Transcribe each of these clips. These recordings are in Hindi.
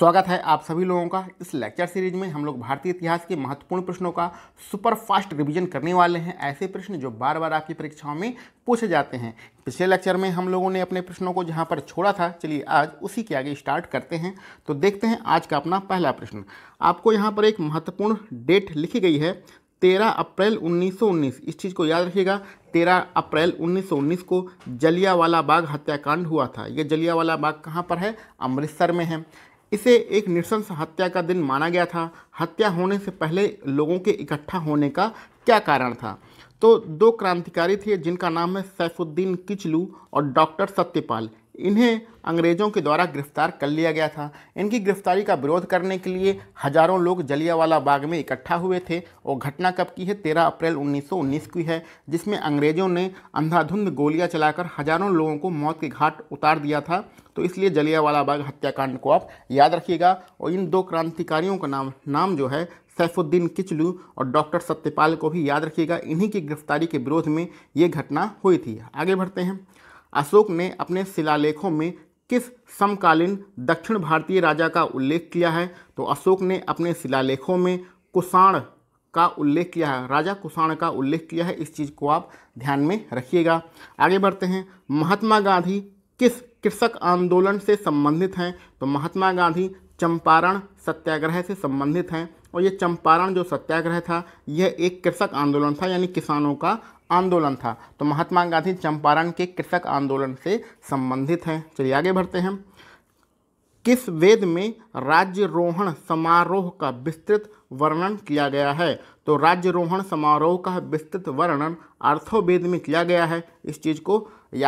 स्वागत है आप सभी लोगों का इस लेक्चर सीरीज में हम लोग भारतीय इतिहास के महत्वपूर्ण प्रश्नों का सुपर फास्ट रिवीजन करने वाले हैं ऐसे प्रश्न जो बार बार आपकी परीक्षाओं में पूछे जाते हैं पिछले लेक्चर में हम लोगों ने अपने प्रश्नों को जहां पर छोड़ा था चलिए आज उसी के आगे स्टार्ट करते हैं तो देखते हैं आज का अपना पहला प्रश्न आपको यहाँ पर एक महत्वपूर्ण डेट लिखी गई है तेरह अप्रैल उन्नीस इस चीज़ को याद रखिएगा तेरह अप्रैल 1919 को जलियावाला बाग हत्याकांड हुआ था ये जलियावाला बाग कहाँ पर है अमृतसर में है इसे एक निशंस हत्या का दिन माना गया था हत्या होने से पहले लोगों के इकट्ठा होने का क्या कारण था तो दो क्रांतिकारी थे जिनका नाम है सैफुद्दीन किचलू और डॉक्टर सत्यपाल इन्हें अंग्रेज़ों के द्वारा गिरफ्तार कर लिया गया था इनकी गिरफ्तारी का विरोध करने के लिए हजारों लोग जलियावाला बाग में इकट्ठा हुए थे और घटना कब की है 13 अप्रैल 1919 की है जिसमें अंग्रेज़ों ने अंधाधुंध गोलियां चलाकर हजारों लोगों को मौत के घाट उतार दिया था तो इसलिए जलियावाला बाग हत्याकांड को आप याद रखिएगा और इन दो क्रांतिकारियों का नाम नाम जो है सैफुद्दीन किचलू और डॉक्टर सत्यपाल को भी याद रखिएगा इन्हीं की गिरफ्तारी के विरोध में ये घटना हुई थी आगे बढ़ते हैं अशोक ने अपने शिलालेखों में किस समकालीन दक्षिण भारतीय राजा का उल्लेख किया है तो अशोक ने अपने शिलालेखों में कुषाण का उल्लेख किया है राजा कुषाण का उल्लेख किया है इस चीज़ को आप ध्यान में रखिएगा आगे बढ़ते हैं महात्मा गांधी किस कृषक आंदोलन से संबंधित हैं तो महात्मा गांधी चंपारण सत्याग्रह से संबंधित हैं और ये चंपारण जो सत्याग्रह था यह एक कृषक आंदोलन था यानी किसानों का आंदोलन था तो महात्मा गांधी चंपारण के कृषक आंदोलन से संबंधित हैं चलिए आगे बढ़ते हैं किस वेद में राज्यरोहण समारोह का विस्तृत वर्णन किया गया है तो राज्यरोहण समारोह का विस्तृत वर्णन अर्थोवेद में किया गया है इस चीज़ को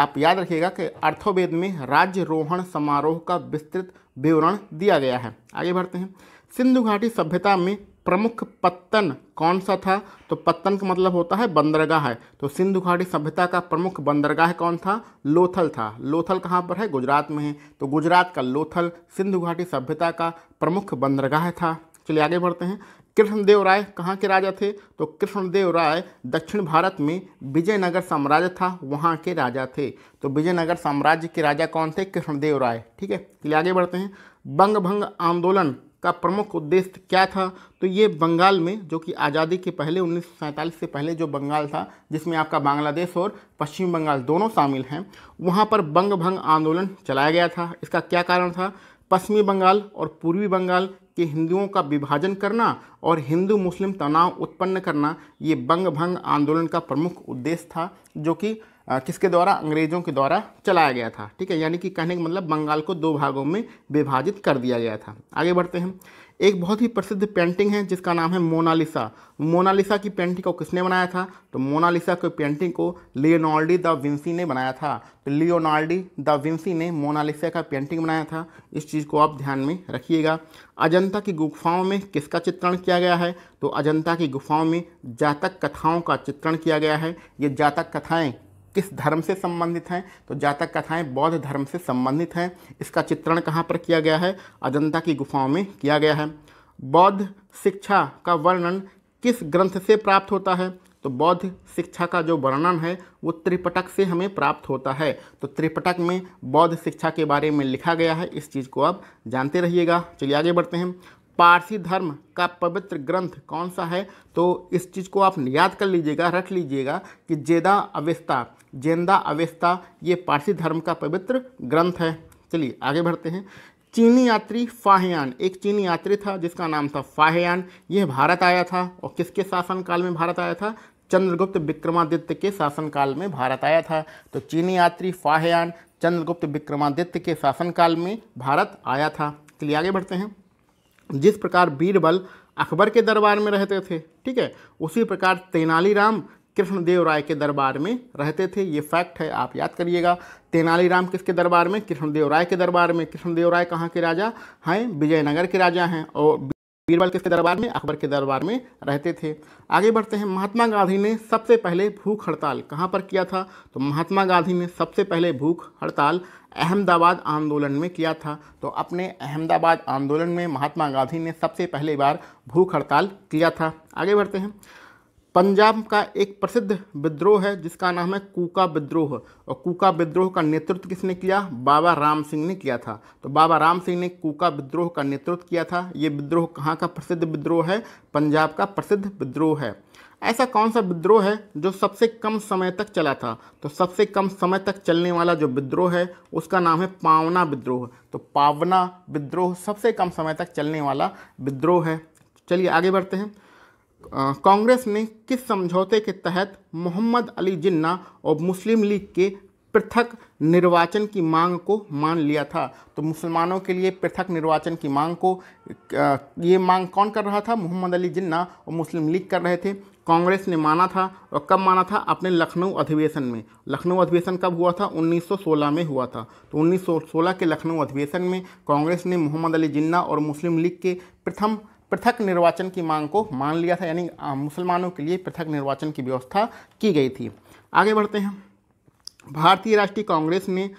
आप याद रखिएगा कि अर्थोवेद में राज्यरोहण समारोह का विस्तृत विवरण दिया गया है आगे बढ़ते हैं सिंधु घाटी सभ्यता में प्रमुख पत्तन कौन सा था तो पत्तन का मतलब होता है बंदरगाह है तो सिंधु घाटी सभ्यता का प्रमुख बंदरगाह कौन था लोथल था लोथल कहाँ पर है गुजरात में है तो गुजरात का लोथल सिंधु घाटी सभ्यता का प्रमुख बंदरगाह था चलिए आगे बढ़ते हैं कृष्णदेव राय कहाँ के राजा थे तो कृष्णदेव राय दक्षिण भारत में विजयनगर साम्राज्य था वहाँ के राजा थे तो विजयनगर साम्राज्य के राजा कौन थे कृष्णदेव राय ठीक है चलिए आगे बढ़ते हैं बंग भंग आंदोलन का प्रमुख उद्देश्य क्या था तो ये बंगाल में जो कि आज़ादी के पहले उन्नीस से पहले जो बंगाल था जिसमें आपका बांग्लादेश और पश्चिम बंगाल दोनों शामिल हैं वहाँ पर बंग भंग आंदोलन चलाया गया था इसका क्या कारण था पश्चिमी बंगाल और पूर्वी बंगाल के हिंदुओं का विभाजन करना और हिंदू मुस्लिम तनाव उत्पन्न करना ये बंग भंग आंदोलन का प्रमुख उद्देश्य था जो कि किसके द्वारा अंग्रेज़ों के द्वारा चलाया गया था ठीक है यानी कि कहने का मतलब बंगाल को दो भागों में विभाजित कर दिया गया था आगे बढ़ते हैं एक बहुत ही प्रसिद्ध पेंटिंग है जिसका नाम है मोनालिसा मोनालिसा की पेंटिंग को किसने बनाया था तो मोनालिसा की पेंटिंग को लियोनार्डी द विंसी ने बनाया था तो लियोनार्डी द विंसी ने मोनालिसा का पेंटिंग बनाया था इस चीज़ को आप ध्यान में रखिएगा अजंता की गुफाओं में किसका चित्रण किया गया है तो अजंता की गुफाओं में जातक कथाओं का चित्रण किया गया है ये जातक कथाएँ किस धर्म से संबंधित हैं तो जातक कथाएं बौद्ध धर्म से संबंधित हैं इसका चित्रण कहाँ पर किया गया है अजंता की गुफाओं में किया गया है बौद्ध शिक्षा का वर्णन किस ग्रंथ से प्राप्त होता है तो बौद्ध शिक्षा का जो वर्णन है वो त्रिपटक से हमें प्राप्त होता है तो त्रिपटक में बौद्ध शिक्षा के बारे में लिखा गया है इस चीज़ को आप जानते रहिएगा चलिए आगे बढ़ते हैं पारसी धर्म का पवित्र ग्रंथ कौन सा है तो इस चीज़ को आप याद कर लीजिएगा रख लीजिएगा कि जेदा अवेस्ता जेंदा अवेस्ता ये पारसी धर्म का पवित्र ग्रंथ है चलिए आगे बढ़ते हैं चीनी यात्री फाहयान एक चीनी यात्री था जिसका नाम था फाहयान यह भारत आया था और किसके शासनकाल में भारत आया था चंद्रगुप्त विक्रमादित्य के शासनकाल में भारत आया था तो चीनी यात्री फाहयान चंद्रगुप्त विक्रमादित्य के शासनकाल में भारत आया था चलिए आगे बढ़ते हैं जिस प्रकार बीरबल अकबर के दरबार में रहते थे ठीक है उसी प्रकार तेनालीराम कृष्णदेव राय के दरबार में रहते थे ये फैक्ट है आप याद करिएगा तेनालीराम किसके दरबार में कृष्णदेव राय के दरबार में कृष्णदेव राय कहाँ के राजा हैं विजयनगर के राजा हैं और बीरबल किसके दरबार में अकबर के दरबार में रहते थे आगे बढ़ते हैं महात्मा गांधी ने सबसे पहले भूख हड़ताल कहाँ पर किया था तो महात्मा गांधी ने सबसे पहले भूख हड़ताल अहमदाबाद आंदोलन में किया था तो अपने अहमदाबाद आंदोलन में महात्मा गांधी ने सबसे पहली बार भूख हड़ताल किया था आगे बढ़ते हैं पंजाब का एक प्रसिद्ध विद्रोह है जिसका नाम है कूका विद्रोह और कूका विद्रोह का नेतृत्व किसने किया बाबा राम सिंह ने किया था तो बाबा राम सिंह ने कूका विद्रोह का नेतृत्व किया था ये विद्रोह कहाँ का प्रसिद्ध विद्रोह है पंजाब का प्रसिद्ध विद्रोह है ऐसा कौन सा विद्रोह है जो सबसे कम समय तक चला था तो सबसे कम समय तक चलने वाला जो विद्रोह है उसका नाम है पावना विद्रोह तो पावना विद्रोह सबसे कम समय तक चलने वाला विद्रोह है चलिए आगे बढ़ते हैं कांग्रेस ने किस समझौते के तहत मोहम्मद अली जिन्ना और मुस्लिम लीग के पृथक निर्वाचन की मांग को मान लिया था तो मुसलमानों के लिए पृथक निर्वाचन की मांग को ये मांग कौन कर रहा था मोहम्मद अली जिन्ना और मुस्लिम लीग कर रहे थे कांग्रेस ने माना था और कब माना था अपने लखनऊ अधिवेशन में लखनऊ अधिवेशन कब हुआ था 1916 में हुआ था तो 1916 के लखनऊ अधिवेशन में कांग्रेस ने मोहम्मद अली जिन्ना और मुस्लिम लीग के प्रथम पृथक निर्वाचन की मांग को मान लिया था यानी मुसलमानों के लिए पृथक निर्वाचन की व्यवस्था की गई थी आगे बढ़ते हैं भारतीय राष्ट्रीय कांग्रेस ने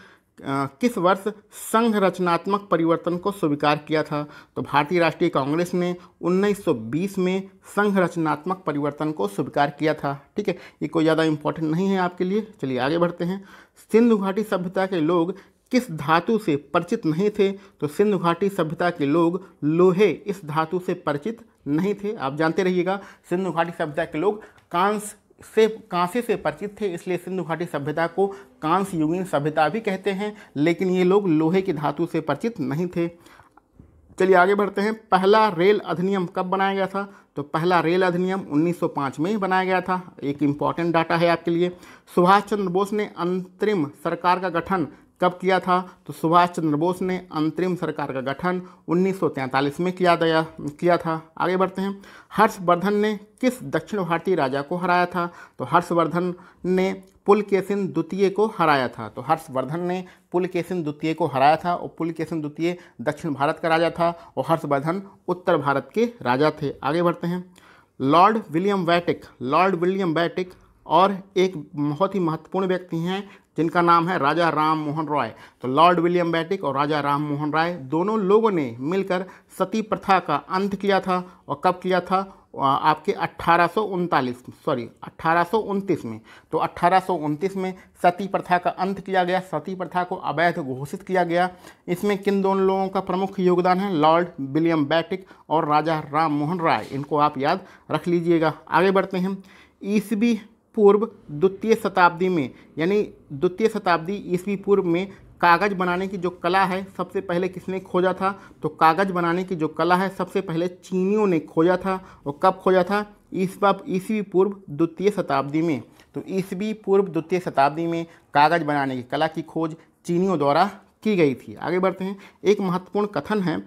किस वर्ष संघ रचनात्मक परिवर्तन को स्वीकार किया था तो भारतीय राष्ट्रीय कांग्रेस ने 1920 में संघ रचनात्मक परिवर्तन को स्वीकार किया था ठीक है ये कोई ज़्यादा इंपॉर्टेंट नहीं है आपके लिए चलिए आगे बढ़ते हैं सिंधु घाटी सभ्यता के लोग किस धातु से परिचित नहीं थे तो सिंधु घाटी सभ्यता के लोग लोहे इस धातु से परिचित नहीं थे आप जानते रहिएगा सिंधु घाटी सभ्यता के लोग कांस से कांसे से परिचित थे इसलिए सिंधु घाटी सभ्यता को कांस युगीन सभ्यता भी कहते हैं लेकिन ये लोग लोहे की धातु से परिचित नहीं थे चलिए आगे बढ़ते हैं पहला रेल अधिनियम कब बनाया गया था तो पहला रेल अधिनियम 1905 में ही बनाया गया था एक इम्पॉर्टेंट डाटा है आपके लिए सुभाष चंद्र बोस ने अंतरिम सरकार का गठन कब किया था तो सुभाष चंद्र बोस ने अंतरिम सरकार का गठन उन्नीस में किया गया किया था आगे बढ़ते हैं हर्षवर्धन ने किस दक्षिण भारतीय राजा को हराया था तो हर्षवर्धन ने पुलकेसिन द्वितीय को हराया था तो हर्षवर्धन ने केसिन द्वितीय को हराया था और पुलकेसिन द्वितीय दक्षिण भारत का राजा था और हर्षवर्धन उत्तर भारत के राजा थे आगे बढ़ते हैं लॉर्ड विलियम वैटिक लॉर्ड विलियम वैटिक और एक बहुत ही महत्वपूर्ण व्यक्ति हैं जिनका नाम है राजा राम मोहन रॉय तो लॉर्ड विलियम बैटिक और राजा राम मोहन राय दोनों लोगों ने मिलकर सती प्रथा का अंत किया था और कब किया था आपके अट्ठारह सॉरी अट्ठारह में तो अट्ठारह में सती प्रथा का अंत किया गया सती प्रथा को अवैध घोषित किया गया इसमें किन दोनों लोगों का प्रमुख योगदान है लॉर्ड विलियम बैटिक और राजा राम मोहन राय इनको आप याद रख लीजिएगा आगे बढ़ते हैं ईस्वी पूर्व द्वितीय शताब्दी में यानी द्वितीय शताब्दी ईस्वी पूर्व में कागज़ बनाने की जो कला है सबसे पहले किसने खोजा था तो कागज़ बनाने की जो कला है सबसे पहले चीनियों ने खोजा था और कब खोजा था ईस्वी पूर्व द्वितीय शताब्दी में तो ईस्वी पूर्व द्वितीय शताब्दी में कागज़ बनाने की कला की खोज चीनियों द्वारा की गई थी आगे बढ़ते हैं एक महत्वपूर्ण कथन है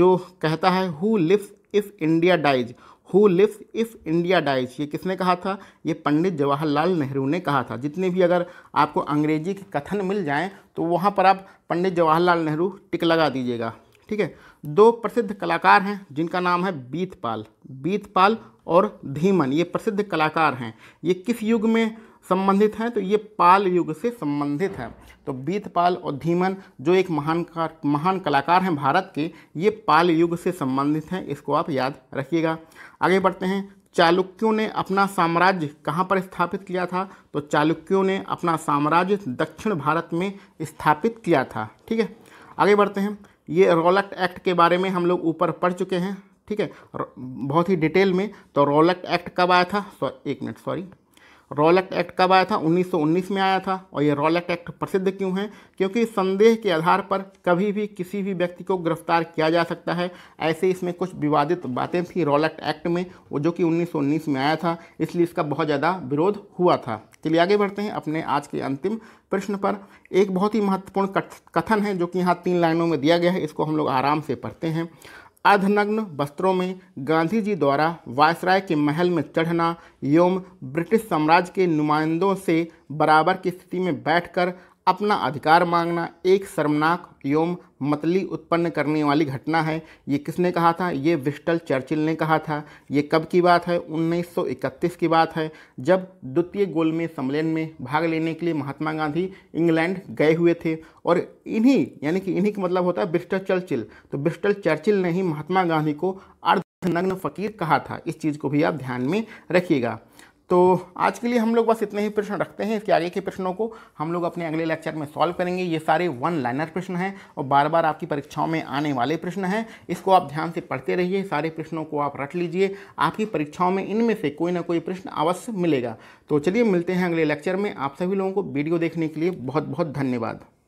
जो कहता है who lives if India dies who lives if India dies ये किसने कहा था ये पंडित जवाहरलाल नेहरू ने कहा था जितने भी अगर आपको अंग्रेजी के कथन मिल जाएँ तो वहाँ पर आप पंडित जवाहरलाल नेहरू टिक लगा दीजिएगा ठीक है दो प्रसिद्ध कलाकार हैं जिनका नाम है बीतपाल बीतपाल और धीमन ये प्रसिद्ध कलाकार हैं ये किस युग में संबंधित हैं तो ये पाल युग से संबंधित हैं तो बीतपाल और धीमन जो एक महान महान कलाकार हैं भारत के ये पाल युग से संबंधित हैं इसको आप याद रखिएगा आगे बढ़ते हैं चालुक्यों ने अपना साम्राज्य कहाँ पर स्थापित किया था तो चालुक्यों ने अपना साम्राज्य दक्षिण भारत में स्थापित किया था ठीक है आगे बढ़ते हैं ये रोलक्ट एक्ट के बारे में हम लोग ऊपर पढ़ चुके हैं ठीक है बहुत ही डिटेल में तो रोलक्ट एक्ट कब आया था सॉरी एक minute sorry Rowlatt act act कब आया था 1919 में आया था और ये रॉल एक्ट एक्ट प्रसिद्ध क्यों है क्योंकि संदेह के आधार पर कभी भी किसी भी व्यक्ति को गिरफ्तार किया जा सकता है ऐसे इसमें कुछ विवादित बातें थी रॉल एक्ट एक्ट में वो जो कि 1919 में आया था इसलिए इसका बहुत ज़्यादा विरोध हुआ था चलिए आगे बढ़ते हैं अपने आज के अंतिम प्रश्न पर एक बहुत ही महत्वपूर्ण कथन है जो कि यहाँ तीन लाइनों में दिया गया है इसको हम लोग आराम से पढ़ते हैं अर्धनग्न वस्त्रों में गांधी जी द्वारा वायसराय के महल में चढ़ना एवं ब्रिटिश साम्राज्य के नुमाइंदों से बराबर की स्थिति में बैठकर अपना अधिकार मांगना एक शर्मनाक एवं मतली उत्पन्न करने वाली घटना है ये किसने कहा था ये विस्टल चर्चिल ने कहा था ये कब की बात है 1931 की बात है जब द्वितीय गोलमेज सम्मेलन में भाग लेने के लिए महात्मा गांधी इंग्लैंड गए हुए थे और इन्हीं यानी कि इन्हीं का मतलब होता है बिस्टल चर्चिल तो बिस्टल चर्चिल ने ही महात्मा गांधी को अर्धनग्न फकीर कहा था इस चीज़ को भी आप ध्यान में रखिएगा तो आज के लिए हम लोग बस इतने ही प्रश्न रखते हैं इसके आगे के प्रश्नों को हम लोग अपने अगले लेक्चर में सॉल्व करेंगे ये सारे वन लाइनर प्रश्न हैं और बार बार आपकी परीक्षाओं में आने वाले प्रश्न हैं इसको आप ध्यान से पढ़ते रहिए सारे प्रश्नों को आप रट लीजिए आपकी परीक्षाओं में इनमें से कोई ना कोई प्रश्न अवश्य मिलेगा तो चलिए मिलते हैं अगले लेक्चर में आप सभी लोगों को वीडियो देखने के लिए बहुत बहुत धन्यवाद